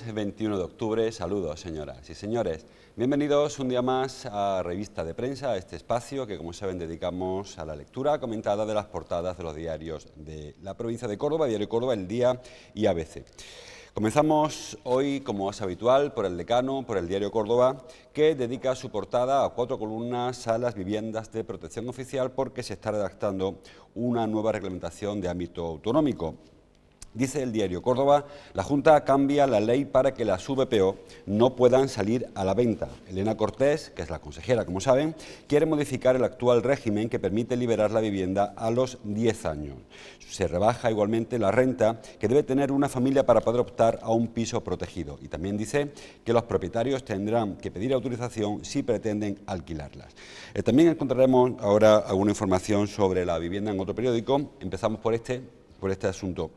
21 de octubre, saludos señoras y señores. Bienvenidos un día más a Revista de Prensa, a este espacio que como saben dedicamos a la lectura comentada de las portadas de los diarios de la provincia de Córdoba, Diario Córdoba, El Día y ABC. Comenzamos hoy, como es habitual, por el decano, por el diario Córdoba, que dedica su portada a cuatro columnas a las viviendas de protección oficial porque se está redactando una nueva reglamentación de ámbito autonómico. Dice el diario Córdoba, la Junta cambia la ley para que las VPO no puedan salir a la venta. Elena Cortés, que es la consejera, como saben, quiere modificar el actual régimen que permite liberar la vivienda a los 10 años. Se rebaja igualmente la renta que debe tener una familia para poder optar a un piso protegido. Y también dice que los propietarios tendrán que pedir autorización si pretenden alquilarlas. Eh, también encontraremos ahora alguna información sobre la vivienda en otro periódico. Empezamos por este, por este asunto.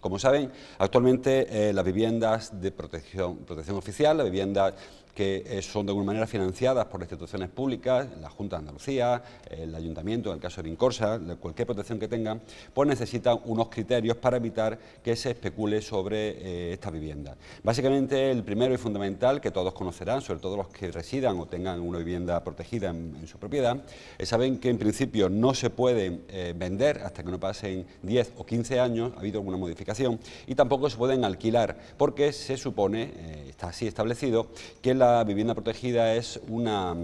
Como saben, actualmente eh, las viviendas de protección, protección oficial, las viviendas que eh, son de alguna manera financiadas por las instituciones públicas, la Junta de Andalucía, el Ayuntamiento, en el caso de Incorsa, cualquier protección que tengan, pues necesitan unos criterios para evitar que se especule sobre eh, estas viviendas. Básicamente el primero y fundamental, que todos conocerán, sobre todo los que residan o tengan una vivienda protegida en, su propiedad, saben que en principio no se puede eh, vender hasta que no pasen 10 o 15 años, ha habido alguna modificación, y tampoco se pueden alquilar, porque se supone, está así establecido, que la la vivienda protegida es una,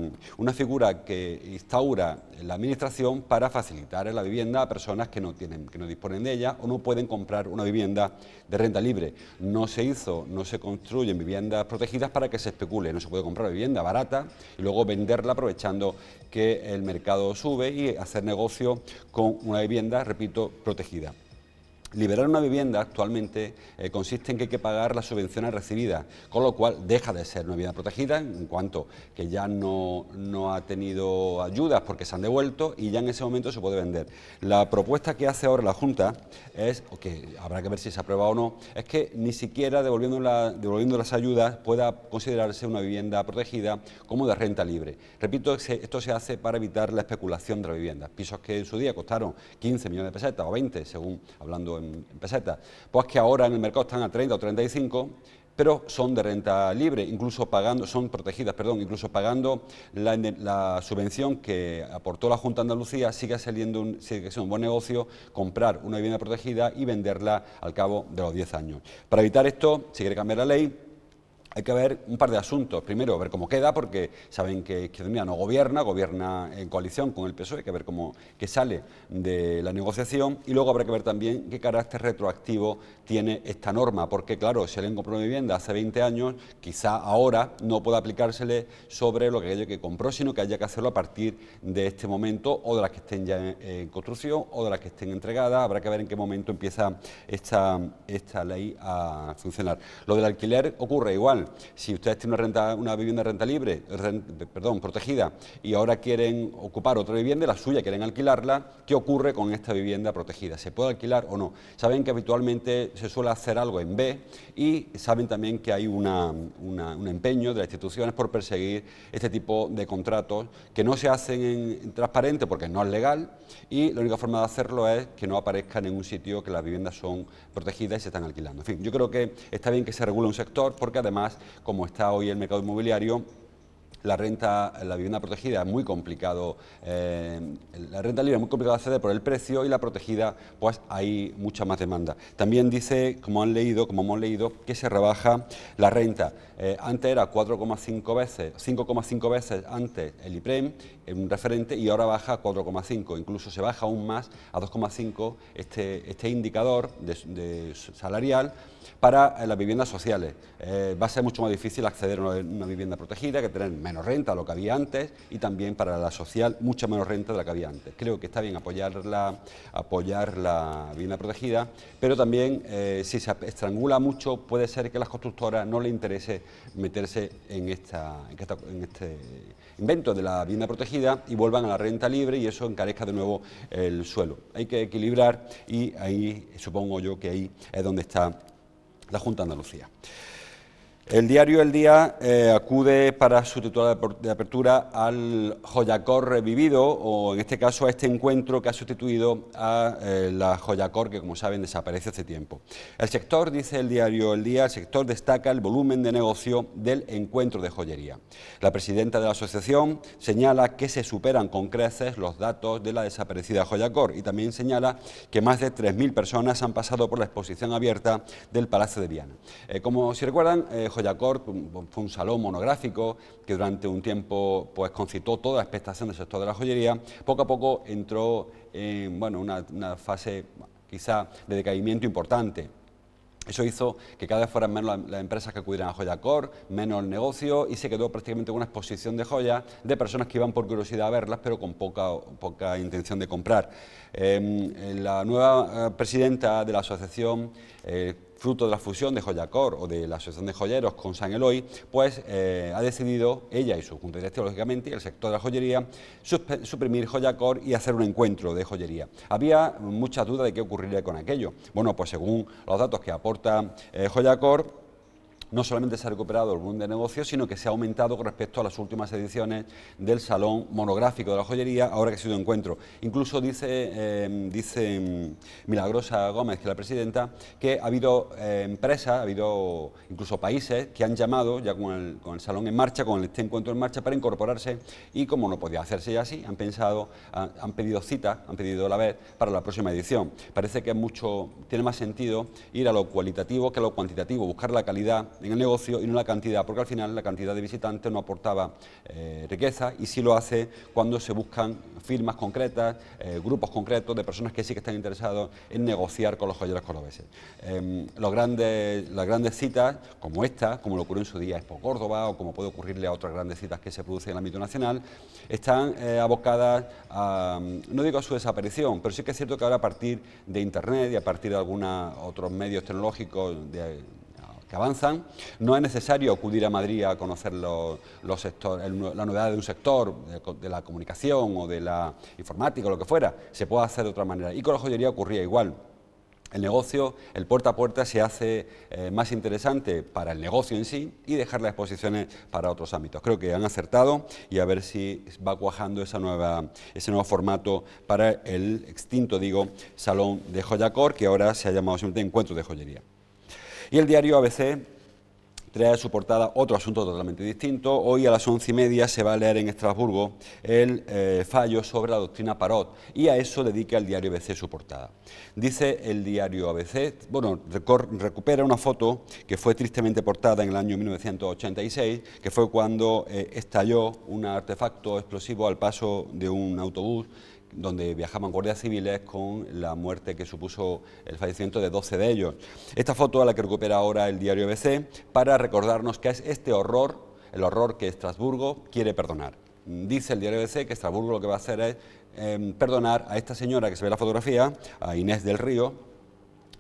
figura que instaura la Administración para facilitar la vivienda a personas que no, tienen, que no disponen de ella o no pueden comprar una vivienda de renta libre. No se hizo, no se construyen viviendas protegidas para que se especule, no se puede comprar vivienda barata y luego venderla aprovechando que el mercado sube y hacer negocio con una vivienda, repito, protegida. Liberar una vivienda actualmente eh, consiste en que hay que pagar las subvenciones recibidas, con lo cual deja de ser una vivienda protegida en cuanto que ya no, ha tenido ayudas porque se han devuelto y ya en ese momento se puede vender. La propuesta que hace ahora la Junta es, que habrá que ver si se aprueba o no, es que ni siquiera devolviendo, devolviendo las ayudas pueda considerarse una vivienda protegida como de renta libre. Repito, esto se hace para evitar la especulación de la vivienda. Pisos que en su día costaron 15 millones de pesetas o 20, según hablando en pues que ahora en el mercado están a 30 o 35 pero son de renta libre, incluso pagando, son protegidas, perdón, incluso pagando la, subvención que aportó la Junta de Andalucía, sigue saliendo un, sigue siendo un buen negocio comprar una vivienda protegida y venderla al cabo de los 10 años. Para evitar esto, se quiere cambiar la ley, hay que ver un par de asuntos. Primero, ver cómo queda, porque saben que Izquierda no gobierna, gobierna en coalición con el PSOE, hay que ver cómo que sale de la negociación. Y luego habrá que ver también qué carácter retroactivo tiene esta norma, porque claro, si alguien compró una vivienda hace 20 años, quizá ahora no pueda aplicársele sobre lo que aquello que compró, sino que haya que hacerlo a partir de este momento o de las que estén ya en, construcción o de las que estén entregadas. Habrá que ver en qué momento empieza esta, esta ley a funcionar. Lo del alquiler ocurre igual. Si ustedes tienen una, vivienda renta libre, perdón, protegida, y ahora quieren ocupar otra vivienda, la suya, quieren alquilarla, ¿qué ocurre con esta vivienda protegida? ¿Se puede alquilar o no? Saben que habitualmente se suele hacer algo en B y saben también que hay un empeño de las instituciones por perseguir este tipo de contratos que no se hacen en, transparente porque no es legal y la única forma de hacerlo es que no aparezcan en un sitio que las viviendas son protegidas y se están alquilando. En fin, yo creo que está bien que se regule un sector porque además como está hoy el mercado inmobiliario, la renta, la vivienda protegida es muy complicado, eh, la renta libre es muy complicado de acceder por el precio y la protegida pues hay mucha más demanda. También dice, como han leído, como hemos leído, que se rebaja la renta. Eh, antes era 4,5 veces, 5,5 veces antes el IPREM, un referente, y ahora baja a 4,5. Incluso se baja aún más a 2,5 este, este, indicador de salarial para eh, las viviendas sociales. Eh, va a ser mucho más difícil acceder a una, vivienda protegida, que tener menos renta de lo que había antes, y también para la social mucha menos renta de la que había antes. Creo que está bien apoyar la, apoyar la vivienda protegida, pero también eh, si se estrangula mucho puede ser que a las constructoras no le interese meterse en, en este invento de la vivienda protegida y vuelvan a la renta libre y eso encarezca de nuevo el suelo. Hay que equilibrar y ahí supongo yo que ahí es donde está la Junta de Andalucía. El diario El Día eh, acude para su titular de apertura al Joyacor revivido, o en este caso a este encuentro que ha sustituido a eh, la Joyacor, que como saben desaparece hace tiempo. El sector, dice el diario El Día, el sector destaca el volumen de negocio del encuentro de joyería. La presidenta de la asociación señala que se superan con creces los datos de la desaparecida Joyacor y también señala que más de 3.000 personas han pasado por la exposición abierta del Palacio de Viana. Eh, como si recuerdan, Joyacorp fue un salón monográfico que durante un tiempo pues, concitó toda la expectación del sector de la joyería. Poco a poco entró en bueno, una, fase quizá de decaimiento importante. Eso hizo que cada vez fueran menos las, empresas que acudieran a Joyacor, menos el negocio y se quedó prácticamente una exposición de joyas de personas que iban por curiosidad a verlas pero con poca, poca intención de comprar. Em, la nueva eh, presidenta de la asociación, eh, fruto de la fusión de Joyacor o de la Asociación de Joyeros con San Eloy, pues eh, ha decidido ella y su junta directiva, lógicamente, y el sector de la joyería, suprimir Joyacor y hacer un encuentro de joyería. Había mucha duda de qué ocurriría con aquello. Bueno, pues según los datos que aporta eh, Joyacor, no solamente se ha recuperado el mundo de negocio, sino que se ha aumentado con respecto a las últimas ediciones del Salón Monográfico de la Joyería, ahora que ha sido encuentro. Incluso dice, eh, dice mm, Milagrosa Gómez, que es la presidenta, que ha habido eh, empresas, ha habido incluso países que han llamado ya con el, Salón en marcha, con este encuentro en marcha, para incorporarse y como no podía hacerse ya así, han pensado, han, pedido citas, han pedido la vez para la próxima edición. Parece que mucho, tiene más sentido ir a lo cualitativo que a lo cuantitativo, buscar la calidad en el negocio y no la cantidad, porque al final la cantidad de visitantes no aportaba eh, riqueza y sí lo hace cuando se buscan firmas concretas, eh, grupos concretos de personas que sí que están interesados en negociar con los joyeros cordobeses. Em, los grandes, las grandes citas, como esta, como lo ocurrió en su día Expo Córdoba o como puede ocurrirle a otras grandes citas que se producen en el ámbito nacional, están eh, abocadas a, no digo a su desaparición, pero sí que es cierto que ahora a partir de Internet y a partir de algunos otros medios tecnológicos, avanzan. No es necesario acudir a Madrid a conocer los, la novedad de un sector, de, la comunicación o de la informática o lo que fuera. Se puede hacer de otra manera. Y con la joyería ocurría igual. El negocio, el puerta a puerta se hace eh, más interesante para el negocio en sí y dejar las exposiciones para otros ámbitos. Creo que han acertado y a ver si va cuajando esa nueva, ese nuevo formato para el extinto, digo, Salón de Joyacor, que ahora se ha llamado simplemente Encuentro de Joyería. Y el diario ABC trae a su portada otro asunto totalmente distinto. Hoy a las once y media se va a leer en Estrasburgo el eh, fallo sobre la doctrina Parot y a eso dedica el diario ABC su portada. Dice el diario ABC, bueno, recupera una foto que fue tristemente portada en el año 1986, que fue cuando eh, estalló un artefacto explosivo al paso de un autobús donde viajaban guardias civiles con la muerte que supuso el fallecimiento de 12 de ellos. Esta foto a la que recupera ahora el diario BC para recordarnos que es este horror, el horror que Estrasburgo quiere perdonar. Dice el diario BC que Estrasburgo lo que va a hacer es em, perdonar a esta señora que se ve en la fotografía, a Inés del Río,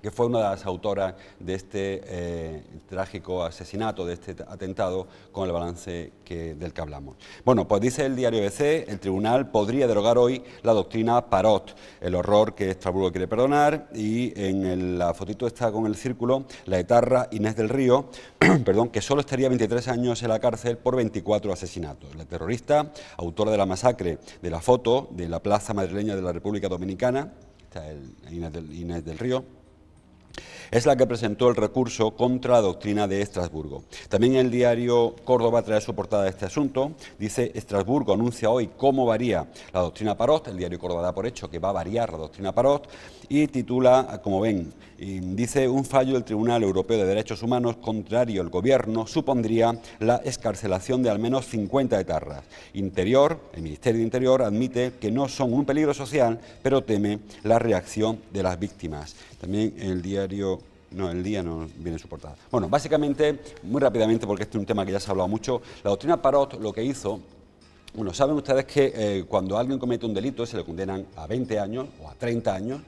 que fue una de las autoras de este eh, trágico asesinato, de este atentado, con el balance del que hablamos. Bueno, pues dice el diario BC, el tribunal podría derogar hoy la doctrina Parot, el horror que Estrasburgo quiere perdonar, y en la fotito está con el círculo, la etarra Inés del Río, perdón, que solo estaría 23 años en la cárcel por 24 asesinatos. La terrorista, autora de la masacre de la foto de la plaza madrileña de la República Dominicana, está Inés del Río, es la que presentó el recurso contra la doctrina de Estrasburgo. También el diario Córdoba trae su portada de este asunto. Dice, Estrasburgo anuncia hoy cómo varía la doctrina Parot. El diario Córdoba da por hecho que va a variar la doctrina Parot. Y titula, como ven, dice, un fallo del Tribunal Europeo de Derechos Humanos contrario al gobierno supondría la escarcelación de al menos 50 etarras. Interior, el Ministerio de Interior admite que no son un peligro social, pero teme la reacción de las víctimas. También en el diario no, el día no viene su Bueno, básicamente, muy rápidamente, porque este es un tema que ya se ha hablado mucho, la doctrina Parot lo que hizo, bueno, saben ustedes que eh, cuando alguien comete un delito se le condenan a 20 años o a 30 años,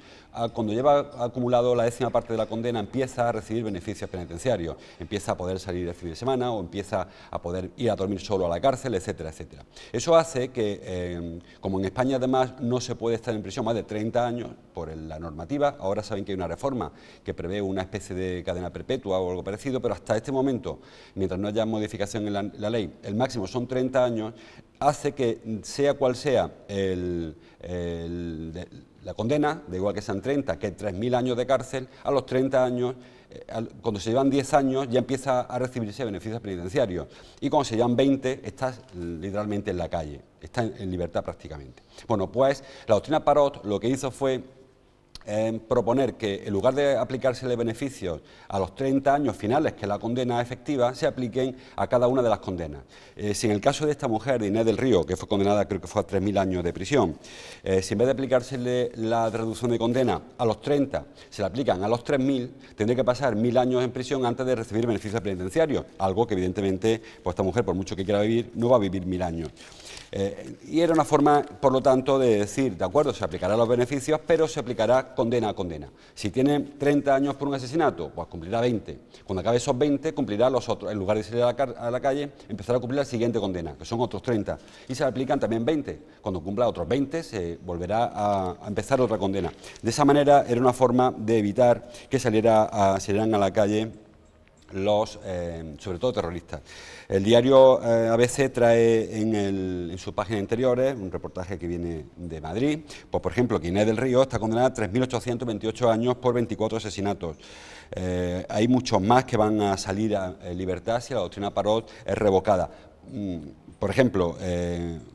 cuando lleva acumulado la décima parte de la condena, empieza a recibir beneficios penitenciarios, empieza a poder salir el este fin de semana o empieza a poder ir a dormir solo a la cárcel, etcétera, etcétera. Eso hace que, em, como en España además no se puede estar en prisión más de 30 años por la normativa, ahora saben que hay una reforma que prevé una especie de cadena perpetua o algo parecido, pero hasta este momento, mientras no haya modificación en la, ley, el máximo son 30 años, hace que sea cual sea el la condena, de igual que sean 30, que 3.000 años de cárcel, a los 30 años, eh, cuando se llevan 10 años ya empieza a recibirse beneficios penitenciarios y cuando se llevan 20 estás literalmente en la calle, está en, en libertad prácticamente. Bueno, pues la doctrina Parot lo que hizo fue ...en proponer que en lugar de aplicársele beneficios a los 30 años finales que la condena efectiva, se apliquen a cada una de las condenas. Eh, si en el caso de esta mujer, de Inés del Río, que fue condenada creo que fue a 3.000 años de prisión, eh, si en vez de aplicársele la reducción de condena a los 30, se la aplican a los 3.000, tendría que pasar 1.000 años en prisión antes de recibir beneficios penitenciarios, algo que evidentemente pues, esta mujer, por mucho que quiera vivir, no va a vivir 1.000 años. Eh, y era una forma, por lo tanto, de decir, de acuerdo, se aplicará los beneficios, pero se aplicará condena a condena. Si tiene 30 años por un asesinato, pues cumplirá 20. Cuando acabe esos 20, cumplirá los otros. En lugar de salir a la, calle, empezará a cumplir la siguiente condena, que son otros 30. Y se aplican también 20. Cuando cumpla otros 20, se volverá a, empezar otra condena. De esa manera, era una forma de evitar que saliera salieran a la calle los, eh, sobre todo terroristas. El diario eh, ABC trae en, el, en sus páginas interiores un reportaje que viene de Madrid. Pues, por ejemplo, Guiné del Río está condenada a 3.828 años por 24 asesinatos. Eh, hay muchos más que van a salir a, libertad si la doctrina Parot es revocada. Mm, por ejemplo,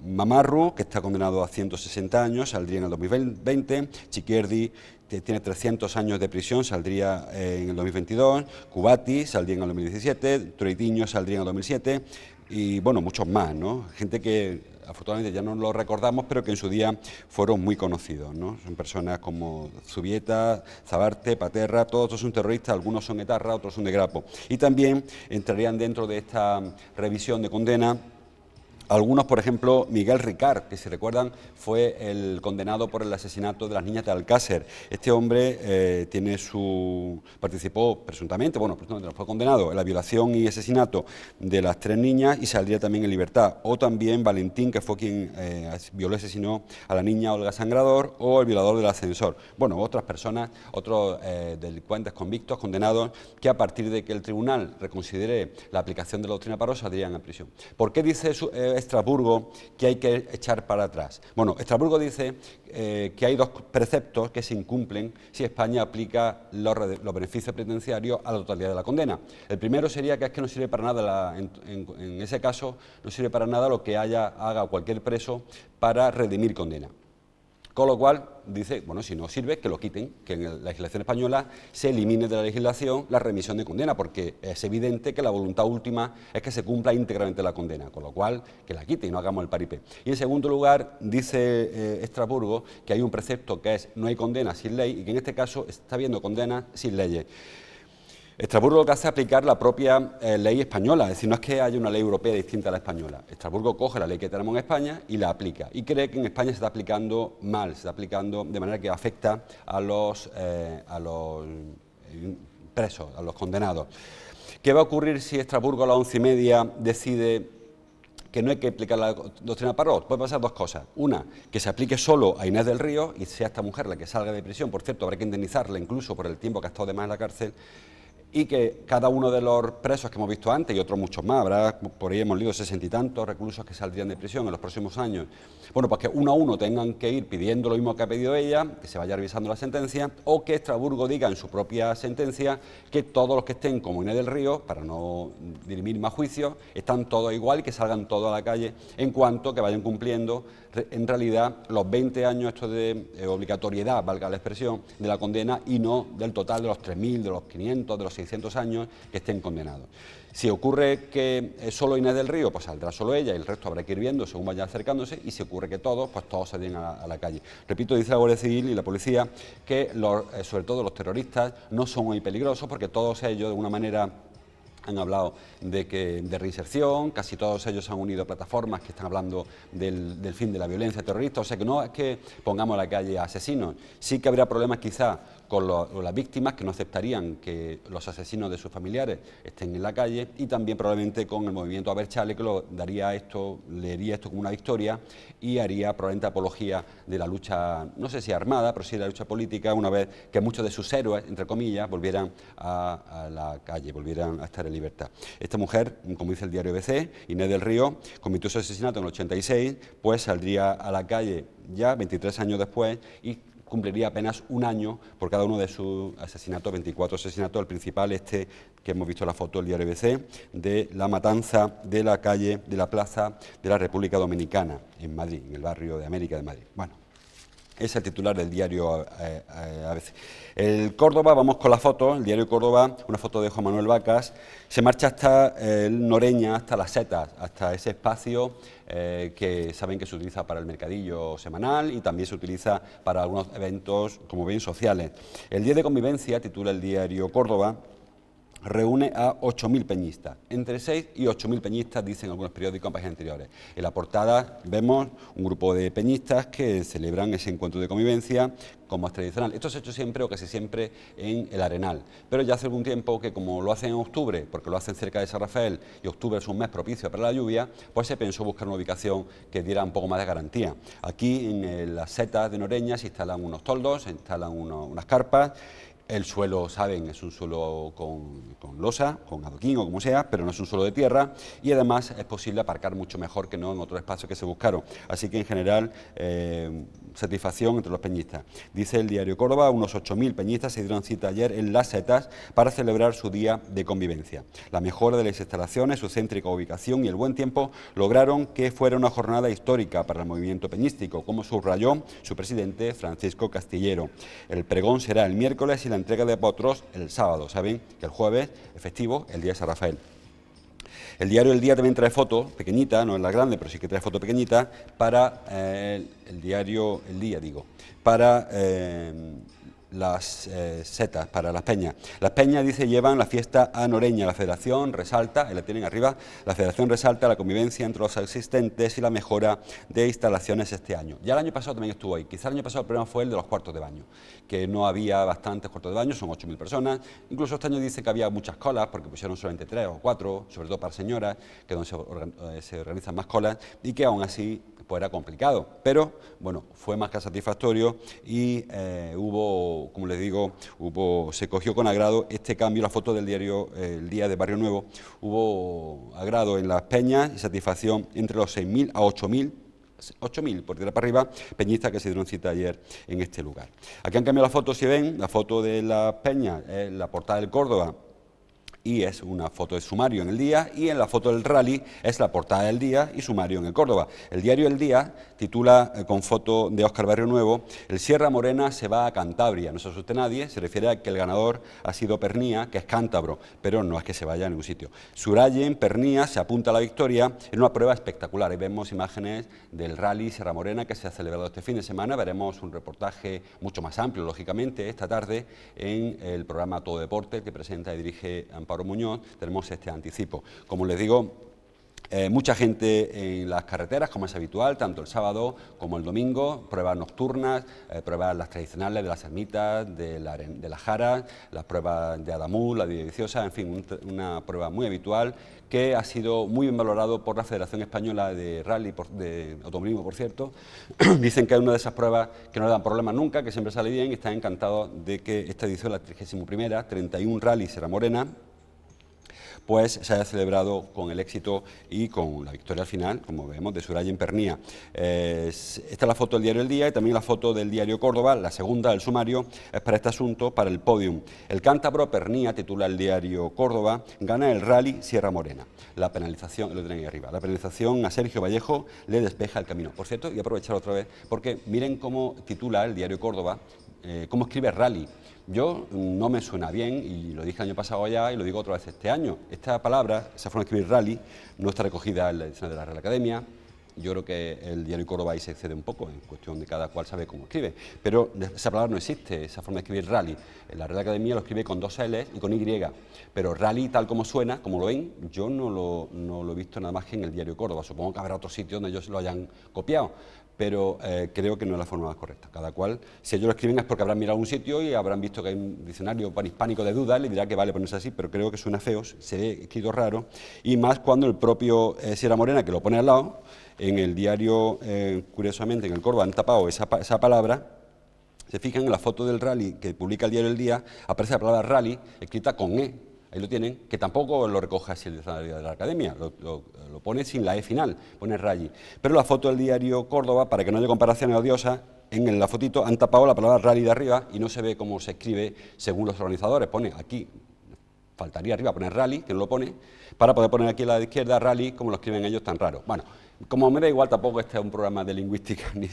Mamarru, que está condenado a 160 años, saldría en el 2020, Chiquierdi este, tiene 300 años de prisión, saldría eh, en el 2022, Cubati saldría en el 2017, Troitiño saldría en el 2007 y bueno, muchos más, ¿no? Gente que afortunadamente ya no lo recordamos, pero que en su día fueron muy conocidos, ¿no? Son personas como Zubieta, Zabarte, Paterra, todos son terroristas, algunos son etarra, otros son de grapo. Y también entrarían dentro de esta revisión de condena algunos, por ejemplo, Miguel Ricard, que si recuerdan fue el condenado por el asesinato de las niñas de Alcácer. Este hombre eh, tiene su participó presuntamente, bueno, presuntamente no fue condenado en la violación y asesinato de las tres niñas y saldría también en libertad. O también Valentín, que fue quien eh, violó y asesinó a la niña Olga Sangrador, o el violador del ascensor. Bueno, otras personas, otros eh, delincuentes convictos, condenados, que a partir de que el tribunal reconsidere la aplicación de la doctrina parosa, saldrían a prisión. ¿Por qué dice eso? Estrasburgo que hay que echar para atrás. Bueno, Estrasburgo dice eh, que hay dos preceptos que se incumplen si España aplica los, beneficios penitenciarios a la totalidad de la condena. El primero sería que es que no sirve para nada, en, en, ese caso, no sirve para nada lo que haya, haga cualquier preso para redimir condena. Con lo cual, dice, bueno, si no sirve, que lo quiten, que en la legislación española se elimine de la legislación la remisión de condena, porque es evidente que la voluntad última es que se cumpla íntegramente la condena, con lo cual, que la quiten y no hagamos el paripé. Y en segundo lugar, dice eh, Estrasburgo que hay un precepto que es no hay condena sin ley, y que en este caso está habiendo condena sin leyes. Estrasburgo lo que hace es aplicar la propia eh, ley española, es decir, no es que haya una ley europea distinta a la española. Estrasburgo coge la ley que tenemos en España y la aplica y cree que en España se está aplicando mal, se está aplicando de manera que afecta a los, eh, a los eh, presos, a los condenados. ¿Qué va a ocurrir si Estrasburgo a las once y media decide que no hay que aplicar la doctrina Parrot. Puede pasar dos cosas. Una, que se aplique solo a Inés del Río y sea esta mujer la que salga de prisión. Por cierto, habrá que indemnizarla incluso por el tiempo que ha estado de más en la cárcel y que cada uno de los presos que hemos visto antes y otros muchos más, habrá, por ahí hemos leído sesenta y tantos reclusos que saldrían de prisión en los próximos años, bueno, pues que uno a uno tengan que ir pidiendo lo mismo que ha pedido ella, que se vaya revisando la sentencia, o que Estrasburgo diga en su propia sentencia que todos los que estén como en del Río, para no dirimir más juicios, están todos igual y que salgan todos a la calle en cuanto que vayan cumpliendo en realidad los 20 años estos de eh, obligatoriedad, valga la expresión, de la condena y no del total de los 3.000, de los 500, de los 600 años que estén condenados. Si ocurre que solo Inés del Río, pues saldrá solo ella, y el resto habrá que ir viendo según vaya acercándose, y si ocurre que todos, pues todos salen a, a la calle. Repito, dice la Guardia Civil y la policía que eh, sobre todo los terroristas no son muy peligrosos porque todos ellos de una manera han hablado de, que, de reinserción, casi todos ellos han unido plataformas que están hablando del, fin de la violencia terrorista, o sea que no es que pongamos a la calle a asesinos, sí que habrá problemas quizá con, las víctimas que no aceptarían que los asesinos de sus familiares estén en la calle y también probablemente con el movimiento Aberchale que lo daría esto, leería esto como una victoria y haría probablemente apología de la lucha, no sé si armada, pero sí de la lucha política, una vez que muchos de sus héroes, entre comillas, volvieran a, la calle, volvieran a estar en libertad. Esta mujer, como dice el diario BC, Inés del Río, cometió su asesinato en el 86, pues saldría a la calle ya 23 años después y cumpliría apenas un año por cada uno de sus asesinatos, 24 asesinatos, el principal este que hemos visto en la foto del diario BC de la matanza de la calle, de la plaza de la República Dominicana en Madrid, en el barrio de América de Madrid. Bueno, es el titular del diario eh, eh, ABC. El Córdoba, vamos con la foto, el diario Córdoba, una foto de Juan Manuel Vacas, se marcha hasta el Noreña, hasta las setas, hasta ese espacio eh, que saben que se utiliza para el mercadillo semanal y también se utiliza para algunos eventos, como bien, sociales. El Día de Convivencia, titula el diario Córdoba, reúne a 8.000 peñistas, entre 6 y 8.000 peñistas, dicen algunos periódicos en páginas anteriores. En la portada vemos un grupo de peñistas que celebran ese encuentro de convivencia como es tradicional. Esto se ha hecho siempre o casi siempre en el Arenal, pero ya hace algún tiempo que como lo hacen en octubre, porque lo hacen cerca de San Rafael y octubre es un mes propicio para la lluvia, pues se pensó buscar una ubicación que diera un poco más de garantía. Aquí en eh, las setas de Noreña se instalan unos toldos, se instalan unas carpas el suelo, saben, es un suelo con, losa, con adoquín o como sea, pero no es un suelo de tierra y además es posible aparcar mucho mejor que no en otro espacio que se buscaron. Así que en general, eh, satisfacción entre los peñistas. Dice el diario Córdoba, unos 8.000 peñistas se dieron cita ayer en Las Setas para celebrar su día de convivencia. La mejora de las instalaciones, su céntrica ubicación y el buen tiempo lograron que fuera una jornada histórica para el movimiento peñístico, como subrayó su presidente Francisco Castillero. El pregón será el miércoles y la entrega de potros el sábado. Saben que el jueves efectivo, el día de San Rafael. El diario El Día también trae fotos pequeñita no es la grande, pero sí que trae foto pequeñita para eh, el, diario El Día, digo, para eh, las eh, setas, para las peñas. Las peñas, dice, llevan la fiesta a Noreña, la federación resalta, y la tienen arriba, la federación resalta la convivencia entre los existentes y la mejora de instalaciones este año. Ya el año pasado también estuvo ahí, quizá el año pasado el problema fue el de los cuartos de baño, que no había bastantes cuartos de baño, son 8.000 personas, incluso este año dice que había muchas colas, porque pusieron solamente tres o cuatro, sobre todo para señoras, que donde se, organizan eh, más colas, y que aún así pues era complicado. Pero bueno, fue más que satisfactorio y eh, hubo, como les digo, hubo, se cogió con agrado este cambio, la foto del diario El Día de Barrio Nuevo, hubo agrado en las peñas y satisfacción entre los 6.000 a 8.000 8.000 por tirar para arriba peñistas que se dieron cita ayer en este lugar. Aquí han cambiado la fotos, si ven, la foto de las peñas, eh, la portada del Córdoba, y es una foto de Sumario en el día y en la foto del rally es la portada del día y Sumario en el Córdoba. El diario El Día titula eh, con foto de Óscar Barrio Nuevo, el Sierra Morena se va a Cantabria, no se asuste nadie, se refiere a que el ganador ha sido Pernía, que es cántabro, pero no es que se vaya a ningún sitio. en Pernía se apunta a la victoria en una prueba espectacular. ...y vemos imágenes del rally Sierra Morena que se ha celebrado este fin de semana, veremos un reportaje mucho más amplio, lógicamente, esta tarde en el programa Todo Deporte que presenta y dirige Amparo Muñoz, tenemos este anticipo. Como les digo, eh, mucha gente en las carreteras, como es habitual, tanto el sábado como el domingo, pruebas nocturnas, eh, pruebas las tradicionales de las ermitas, de la, de jara, las pruebas de Adamú, la Viciosa, en fin, una prueba muy habitual que ha sido muy bien valorado por la Federación Española de Rally, por, de Automovilismo, por cierto. Dicen que es una de esas pruebas que no le dan problemas nunca, que siempre sale bien y están encantados de que esta edición, la 31, 31 Rally será Morena, pues se ha celebrado con el éxito y con la victoria al final, como vemos, de Suraya en Pernía eh, esta es la foto del diario El Día y también la foto del diario Córdoba, la segunda del sumario, es para este asunto, para el podium. El cántabro Pernía, titula el diario Córdoba, gana el rally Sierra Morena. La penalización, lo arriba, la penalización a Sergio Vallejo le despeja el camino. Por cierto, y aprovechar otra vez, porque miren cómo titula el diario Córdoba, eh, cómo escribe rally. Yo no me suena bien, y lo dije el año pasado ya y lo digo otra vez este año. Esta palabra, esa forma de escribir rally, no está recogida en la edición de la Real Academia. Yo creo que el diario Córdoba ahí se excede un poco, en cuestión de cada cual sabe cómo escribe. Pero esa palabra no existe, esa forma de escribir rally. En la Real Academia lo escribe con dos L y con Y. Pero rally, tal como suena, como lo ven, yo no lo, he visto nada más que en el diario Córdoba. Supongo que habrá otro sitio donde ellos lo hayan copiado pero eh, creo que no es la forma más correcta. Cada cual, si ellos lo escriben es porque habrán mirado un sitio y habrán visto que hay un diccionario panhispánico de dudas, le dirá que vale ponerse así, pero creo que suena feo, se ve escrito raro, y más cuando el propio eh, Sierra Morena, que lo pone al lado, en el diario, eh, curiosamente, en el Corvo, han tapado esa, esa palabra, se fijan en la foto del rally que publica el diario El Día, aparece la palabra rally escrita con E, ahí lo tienen, que tampoco lo recoja así el diccionario de la academia, lo, pone sin la E final, pone Rally. Pero la foto del diario Córdoba, para que no haya comparaciones odiosas, en la fotito han tapado la palabra rally de arriba y no se ve cómo se escribe según los organizadores. Pone aquí faltaría arriba poner rally, que no lo pone, para poder poner aquí a la izquierda rally, como lo escriben ellos tan raro. Bueno, como me da igual, tampoco este es un programa de lingüística, ni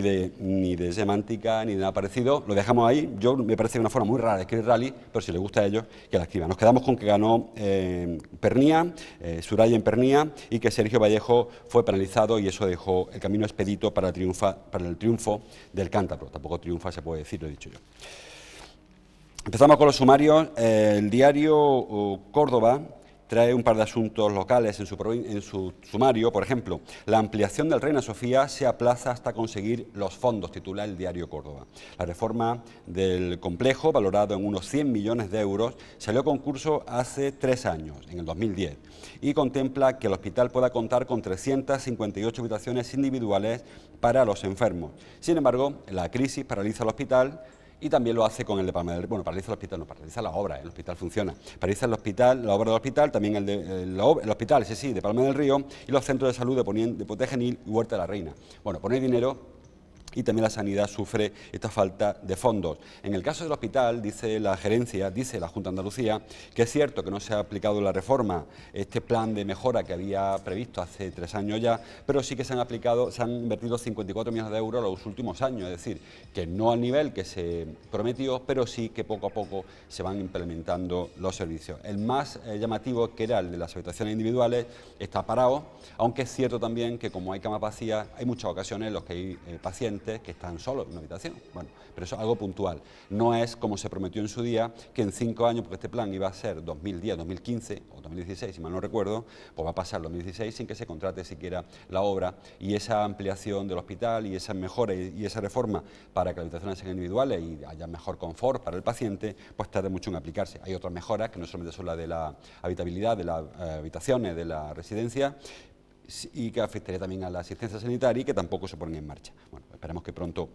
de, semántica, ni de nada parecido, lo dejamos ahí. Yo me parece una forma muy rara de escribir rally, pero si les gusta a ellos, que la escriban. Nos quedamos con que ganó eh, Pernía, eh, en Pernía, y que Sergio Vallejo fue penalizado y eso dejó el camino expedito para, triunfa, para el triunfo del cántabro. Tampoco triunfa se puede decir, lo he dicho yo. Empezamos con los sumarios. el diario uh, Córdoba trae un par de asuntos locales en su, sumario. Por ejemplo, la ampliación del Reina Sofía se aplaza hasta conseguir los fondos, titula el diario Córdoba. La reforma del complejo, valorado en unos 100 millones de euros, salió a concurso hace tres años, en el 2010, y contempla que el hospital pueda contar con 358 habitaciones individuales para los enfermos. Sin embargo, la crisis paraliza el hospital y también lo hace con el de Palma del Río. Bueno, paraliza el hospital, no, paraliza la obra, el hospital funciona. Paraliza el hospital, la obra del hospital, también el, de, el, hospital, ese sí, de Palma del Río, y los centros de salud de, Ponien, y Huerta de la Reina. Bueno, poner dinero y también la sanidad sufre esta falta de fondos. En el caso del hospital, dice la gerencia, dice la Junta de Andalucía, que es cierto que no se ha aplicado la reforma, este plan de mejora que había previsto hace tres años ya, pero sí que se han aplicado, se han invertido 54 millones de euros los últimos años, es decir, que no al nivel que se prometió, pero sí que poco a poco se van implementando los servicios. El más eh, llamativo, que era el de las habitaciones individuales, está parado, aunque es cierto también que como hay camas vacías, hay muchas ocasiones en las que hay eh, pacientes que están solos en una habitación. Bueno, pero eso es algo puntual. No es como se prometió en su día, que en cinco años, porque este plan iba a ser 2010, 2015 o 2016, si mal no recuerdo, pues va a pasar 2016 sin que se contrate siquiera la obra y esa ampliación del hospital y esas mejoras y, esa reforma para que las habitaciones sean individuales y haya mejor confort para el paciente, pues tarde mucho en aplicarse. Hay otras mejoras que no solamente son las de la habitabilidad, de las eh, habitaciones, de la residencia, y que afectaría también a la asistencia sanitaria y que tampoco se ponen en marcha. Bueno, esperemos que pronto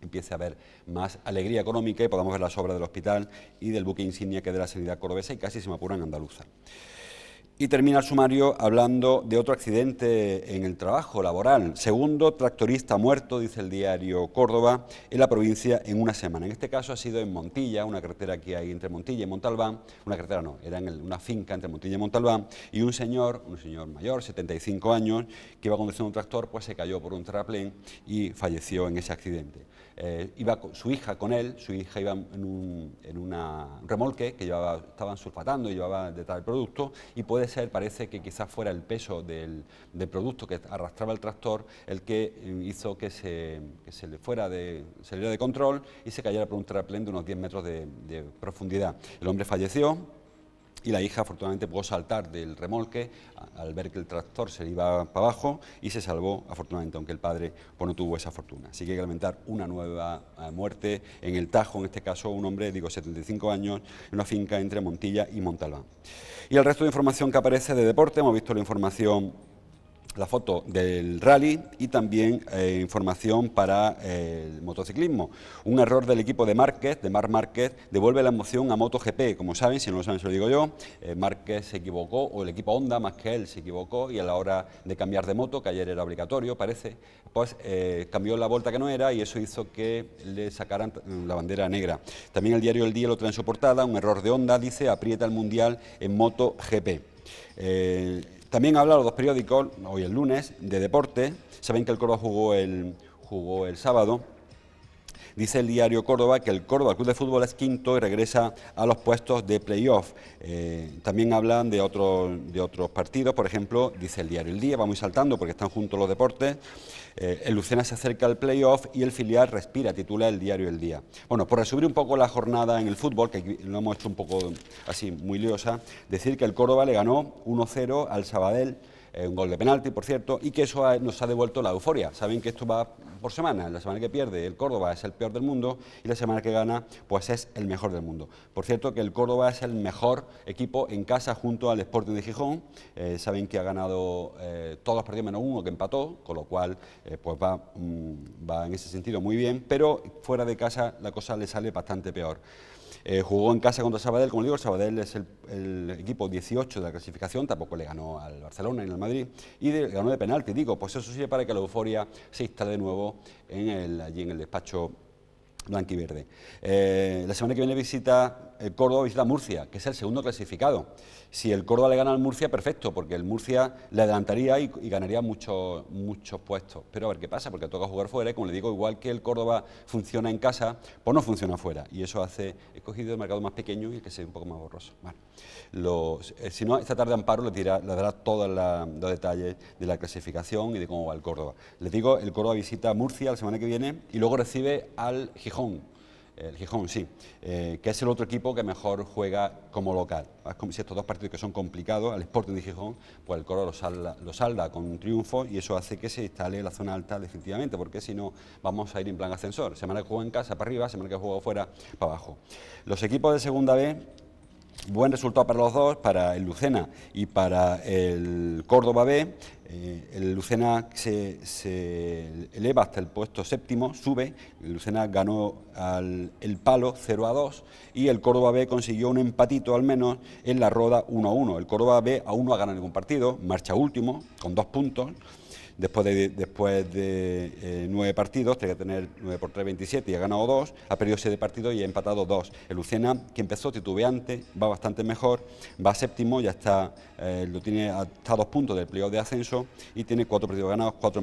empiece a haber más alegría económica y podamos ver las obras del hospital y del buque insignia que es de la sanidad cordobesa y casi se me apura en andaluza. Y termina el sumario hablando de otro accidente en el trabajo laboral. Segundo tractorista muerto, dice el diario Córdoba, en la provincia en una semana. En este caso ha sido en Montilla, una carretera que hay entre Montilla y Montalbán. Una carretera no, era en una finca entre Montilla y Montalbán. Y un señor, un señor mayor, 75 años, que iba conduciendo un tractor, pues se cayó por un traplén y falleció en ese accidente. Eh, iba su hija con él, su hija iba en un remolque que llevaba, estaban sulfatando y llevaba detrás del producto y puede ser, parece que quizás fuera el peso del, producto que arrastraba el tractor el que hizo que se, que se le fuera de, se de control y se cayera por un traplén de unos 10 metros de profundidad. El hombre falleció y la hija afortunadamente pudo saltar del remolque al ver que el tractor se iba para abajo y se salvó, afortunadamente, aunque el padre pues, no tuvo esa fortuna. Así que hay que lamentar una nueva eh, muerte en el Tajo, en este caso un hombre, digo, 75 años, en una finca entre Montilla y Montalbán. Y el resto de información que aparece de deporte, hemos visto la información la foto del rally y también eh, información para eh, el motociclismo. Un error del equipo de Márquez, de Marc Márquez, devuelve la emoción a MotoGP. Como saben, si no lo saben, se lo digo yo, eh, Márquez se equivocó, o el equipo Honda, más que él, se equivocó y a la hora de cambiar de moto, que ayer era obligatorio, parece, pues cambió la vuelta que no era y eso hizo que le sacaran mm, la bandera negra. También el diario El Día lo trae en su portada, un error de Honda, dice, aprieta el Mundial en MotoGP. Eh, también hablan los dos periódicos, hoy el lunes, de deporte. Saben que el Coro jugó el, jugó el sábado Dice el diario Córdoba que el Córdoba Club de Fútbol es quinto y regresa a los puestos de playoff. Eh, también hablan de, de otros partidos, por ejemplo, dice el diario El Día, vamos saltando porque están juntos los deportes. Eh, el Lucena se acerca al playoff y el filial respira, titula el diario El Día. Bueno, por resumir un poco la jornada en el fútbol, que lo hemos hecho un poco así, muy liosa, decir que el Córdoba le ganó 1-0 al Sabadell eh, un gol de penalti, por cierto, y que eso nos ha devuelto la euforia. Saben que esto va por semana, la semana que pierde el Córdoba es el peor del mundo y la semana que gana pues es el mejor del mundo. Por cierto que el Córdoba es el mejor equipo en casa junto al Sporting de Gijón, eh, saben que ha ganado eh, todos los menos uno que empató, con lo cual pues mm, va en ese sentido muy bien, pero fuera de casa la cosa le sale bastante peor. Eh, jugó en casa contra Sabadell, como digo, Sabadell es el, equipo 18 de la clasificación, tampoco le ganó al Barcelona ni al Madrid, y de, ganó de penalti, digo, pues eso sirve para que la euforia se instale de nuevo allí en el despacho blanquiverde. Eh, la semana que viene visita el Córdoba visita Murcia, que es el segundo clasificado. Si el Córdoba le gana al Murcia, perfecto, porque el Murcia le adelantaría y, ganaría muchos muchos puestos. Pero a ver qué pasa, porque toca jugar fuera y como le digo, igual que el Córdoba funciona en casa, pues no funciona fuera. Y eso hace, escogido el mercado más pequeño y el que sea un poco más borroso. Bueno, los, eh, si no, esta tarde Amparo le, dirá, le dará todos los detalles de la clasificación y de cómo va el Córdoba. Les digo, el Córdoba visita Murcia la semana que viene y luego recibe al Gijón el Gijón, sí, eh, que es el otro equipo que mejor juega como local. Es ah, como si estos dos partidos que son complicados, al Sporting de Gijón, pues el Coro lo salda, con un triunfo y eso hace que se instale la zona alta definitivamente, porque si no vamos a ir en plan ascensor. Semana que juega en casa para arriba, semana que juego fuera para abajo. Los equipos de segunda B Buen resultado para los dos, para el Lucena y para el Córdoba B. Eh, el Lucena se, eleva hasta el puesto séptimo, sube, el Lucena ganó el palo 0 a 2 y el Córdoba B consiguió un empatito al menos en la roda 1 a 1. El Córdoba B aún no ha ganado ningún partido, marcha último con dos puntos. Después de, eh, nueve partidos, tiene que tener 9 por 3, 27 y ha ganado dos, ha perdido siete partidos y ha empatado dos. El Lucena, que empezó titubeante, va bastante mejor, va séptimo, ya está, eh, lo tiene a, dos puntos del playoff de ascenso y tiene cuatro partidos ganados, cuatro,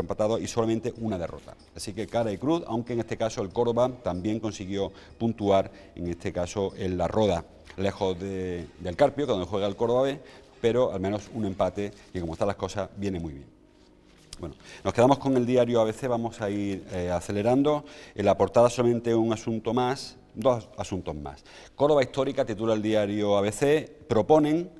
empatados y solamente una derrota. Así que cara y cruz, aunque en este caso el Córdoba también consiguió puntuar, en este caso en la roda lejos del Carpio, donde juega el Córdoba B, pero al menos un empate y como están las cosas, viene muy bien. Bueno, nos quedamos con el diario ABC, vamos a ir eh, acelerando. En la portada solamente un asunto más, dos asuntos más. Córdoba Histórica titula el diario ABC, proponen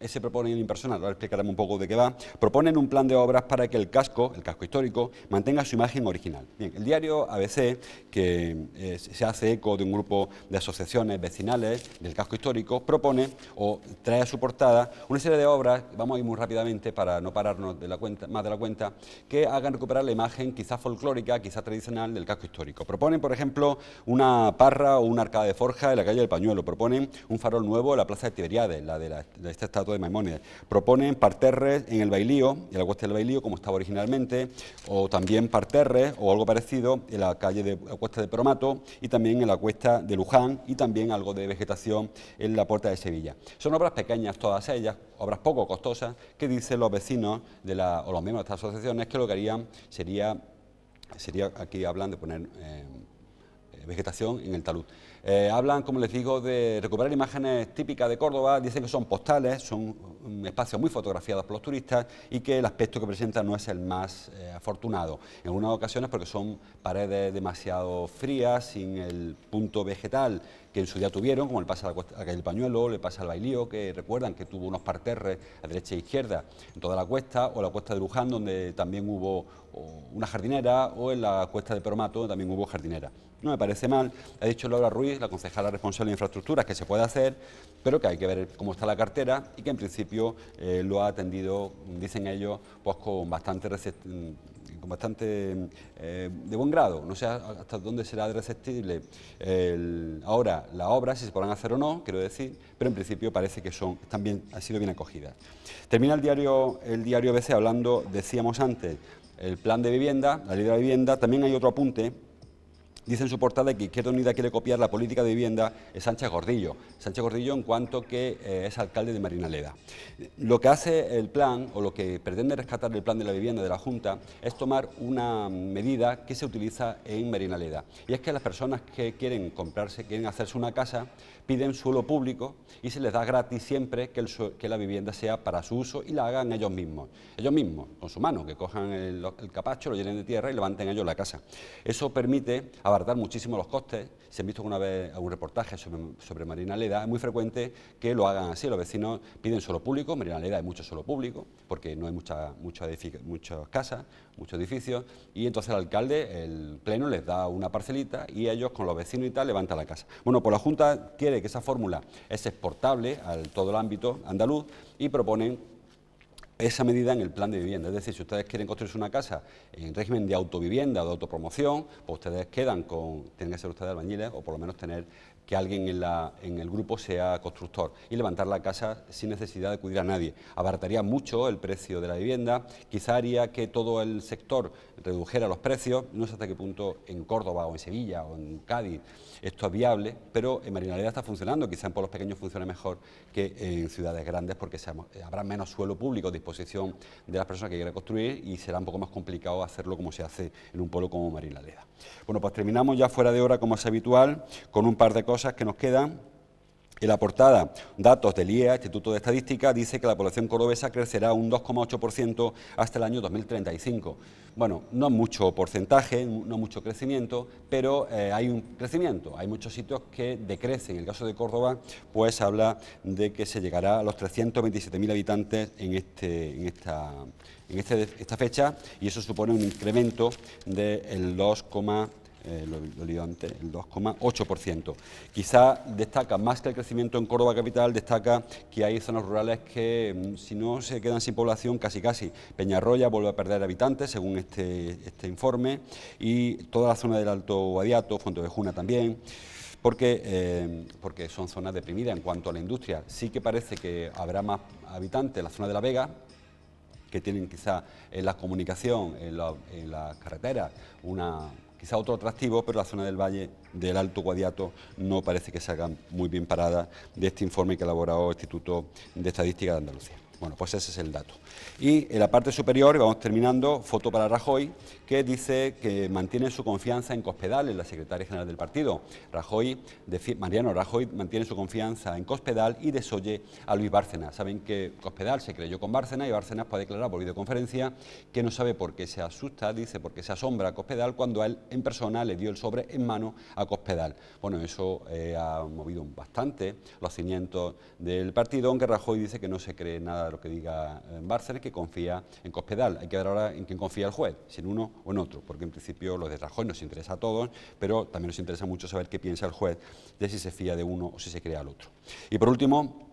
ese propone impersonal, ahora explicaremos un poco de qué va, proponen un plan de obras para que el casco, el casco histórico, mantenga su imagen original. Bien, el diario ABC, que eh, se hace eco de un grupo de asociaciones vecinales del casco histórico, propone o trae a su portada una serie de obras, vamos a ir muy rápidamente para no pararnos más de la cuenta, que hagan recuperar la imagen quizás folclórica, quizá tradicional del casco histórico. Proponen, por ejemplo, una parra o una arcada de forja en la calle del Pañuelo, proponen un farol nuevo en la plaza de Tiberiades, de la, de esta estatua de Maimónides. Proponen parterres en el bailío, en la cuesta del bailío, como estaba originalmente, o también parterres o algo parecido en la calle de la cuesta de Promato y también en la cuesta de Luján y también algo de vegetación en la puerta de Sevilla. Son obras pequeñas todas ellas, obras poco costosas, que dicen los vecinos de la, o los miembros de estas asociaciones que lo que harían sería, sería aquí hablan de poner eh, vegetación en el talud. Eh, hablan, como les digo, de recuperar imágenes típicas de Córdoba, dicen que son postales, son mm, espacios muy fotografiados por los turistas y que el aspecto que presenta no es el más eh, afortunado. En algunas ocasiones porque son paredes demasiado frías, sin el punto vegetal que en su día tuvieron, como le pasa a la, Pañuelo, le pasa al Bailío, que recuerdan que tuvo unos parterres a derecha e izquierda en toda la cuesta, o la cuesta de Luján, donde también hubo una jardinera, o en la cuesta de Peromato, donde también hubo jardinera. No me parece mal, ha dicho Laura Ruiz, la concejala responsable de infraestructuras, que se puede hacer, pero que hay que ver cómo está la cartera y que en principio eh, lo ha atendido, dicen ellos, pues con bastante bastante eh, de buen grado. No sé hasta dónde será receptible ahora la obra, si se podrán hacer o no, quiero decir, pero en principio parece que son, están bien, han sido bien acogidas. Termina el diario, el diario BC hablando, decíamos antes, el plan de vivienda, la ley de la vivienda, también hay otro apunte Dice en su portada que Izquierda Unida quiere copiar la política de vivienda es Sánchez Gordillo. Sánchez Gordillo en cuanto que eh, es alcalde de Marinaleda. Lo que hace el plan, o lo que pretende rescatar el plan de la vivienda de la Junta, es tomar una medida que se utiliza en Marinaleda. Y es que las personas que quieren comprarse, quieren hacerse una casa, piden suelo público y se les da gratis siempre que, la vivienda sea para su uso y la hagan ellos mismos. Ellos mismos, con su mano, que cojan el, capacho, lo llenen de tierra y levanten ellos la casa. Eso permite abaratar muchísimo los costes se han visto alguna vez algún reportaje sobre, Marina Leda, es muy frecuente que lo hagan así, los vecinos piden suelo público, Marina Leda hay mucho suelo público, porque no hay muchas casas, muchos edificios, y entonces el alcalde, el pleno les da una parcelita y ellos con los vecinos y tal levantan la casa. Bueno, pues la Junta quiere que esa fórmula es exportable a todo el ámbito andaluz y proponen esa medida en el plan de vivienda. Es decir, si ustedes quieren construirse una casa en régimen de autovivienda o de autopromoción, pues ustedes quedan con, tienen que ser ustedes albañiles o por lo menos tener que alguien en, el grupo sea constructor y levantar la casa sin necesidad de acudir a nadie. Abarataría mucho el precio de la vivienda, quizá haría que todo el sector redujera los precios, no sé hasta qué punto en Córdoba o en Sevilla o en Cádiz esto es viable, pero en Marinaleda está funcionando, quizá en pueblos pequeños funcione mejor que en ciudades grandes porque eh, habrá menos suelo público a disposición de las personas que quieran construir y será un poco más complicado hacerlo como se hace en un pueblo como Marinaleda. Bueno, pues terminamos ya fuera de hora como es habitual con un par de cosas que nos quedan en la portada, datos del IEA, Instituto de Estadística, dice que la población cordobesa crecerá un 2,8% hasta el año 2035. Bueno, no es mucho porcentaje, no mucho crecimiento, pero eh, hay un crecimiento. Hay muchos sitios que decrecen. En el caso de Córdoba, pues habla de que se llegará a los 327.000 habitantes en, este, esta, en este, esta fecha y eso supone un incremento del 2,8%. Eh, ...lo leído antes, el 2,8%. Quizá destaca más que el crecimiento en Córdoba capital, destaca que hay zonas rurales que mm, si no se quedan sin población, casi casi. Peñarroya vuelve a perder habitantes, según este, este informe, y toda la zona del Alto Guadiato, Fuente de Juna también. Porque, eh, porque son zonas deprimidas en cuanto a la industria. Sí que parece que habrá más habitantes en la zona de La Vega, que tienen quizá en la comunicación, en, las carreteras, una quizá otro atractivo, pero la zona del valle del Alto Guadiato no parece que salga muy bien parada de este informe que ha elaborado el Instituto de Estadística de Andalucía. Bueno, pues ese es el dato. Y en la parte superior, vamos terminando, foto para Rajoy, que dice que mantiene su confianza en Cospedal, en la secretaria general del partido. Rajoy, Mariano Rajoy mantiene su confianza en Cospedal y desoye a Luis Bárcenas. Saben que Cospedal se creyó con Bárcena y Bárcenas puede declarar por videoconferencia que no sabe por qué se asusta, dice, porque se asombra a Cospedal cuando él en persona le dio el sobre en mano a Cospedal. Bueno, eso eh, ha movido bastante los cimientos del partido, aunque Rajoy dice que no se cree nada de lo que diga eh, Bárcenas que confía en Cospedal. Hay que ver ahora en quién confía el juez, si en uno o en otro, porque en principio los de Rajoy nos interesa a todos, pero también nos interesa mucho saber qué piensa el juez de si se fía de uno o si se crea al otro. Y por último,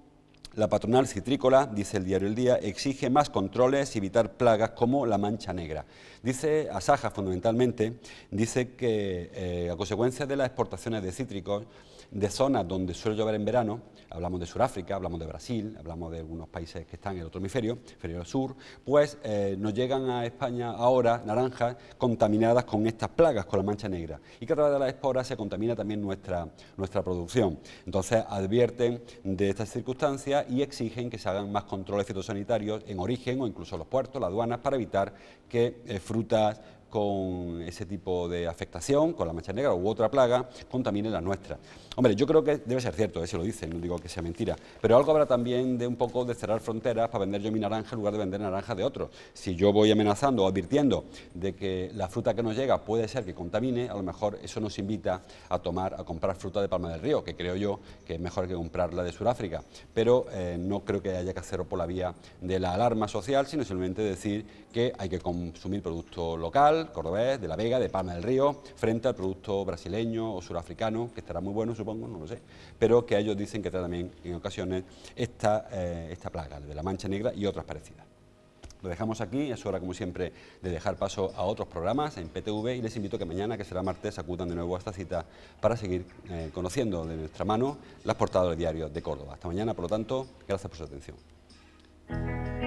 la patronal citrícola, dice el diario El Día, exige más controles y evitar plagas como la mancha negra. Dice Asaja, fundamentalmente, dice que eh, a consecuencia de las exportaciones de cítricos, de zonas donde suele llover en verano, hablamos de Sudáfrica, hablamos de Brasil, hablamos de algunos países que están en el otro hemisferio, inferior sur, pues eh, nos llegan a España ahora naranjas contaminadas con estas plagas, con la mancha negra, y que a través de las esporas se contamina también nuestra, nuestra producción. Entonces advierten de estas circunstancias y exigen que se hagan más controles fitosanitarios en origen o incluso en los puertos, las aduanas, para evitar que eh, frutas, con ese tipo de afectación, con la mancha negra u otra plaga, contamine la nuestra. Hombre, yo creo que debe ser cierto, eso lo dicen, no digo que sea mentira, pero algo habrá también de un poco de cerrar fronteras para vender yo mi naranja en lugar de vender naranja de otro. Si yo voy amenazando o advirtiendo de que la fruta que nos llega puede ser que contamine, a lo mejor eso nos invita a tomar, a comprar fruta de Palma del Río, que creo yo que es mejor que comprarla de Sudáfrica, pero eh, no creo que haya que hacerlo por la vía de la alarma social, sino simplemente decir que hay que consumir producto local, cordobés, de La Vega, de Palma del Río, frente al producto brasileño o surafricano, que estará muy bueno, supongo, no lo sé, pero que ellos dicen que trae también en ocasiones esta, eh, esta plaga, de la mancha negra y otras parecidas. Lo dejamos aquí, es hora como siempre de dejar paso a otros programas en PTV y les invito que mañana, que será martes, acudan de nuevo a esta cita para seguir eh, conociendo de nuestra mano las portadas del diario de Córdoba. Hasta mañana, por lo tanto, gracias por su atención.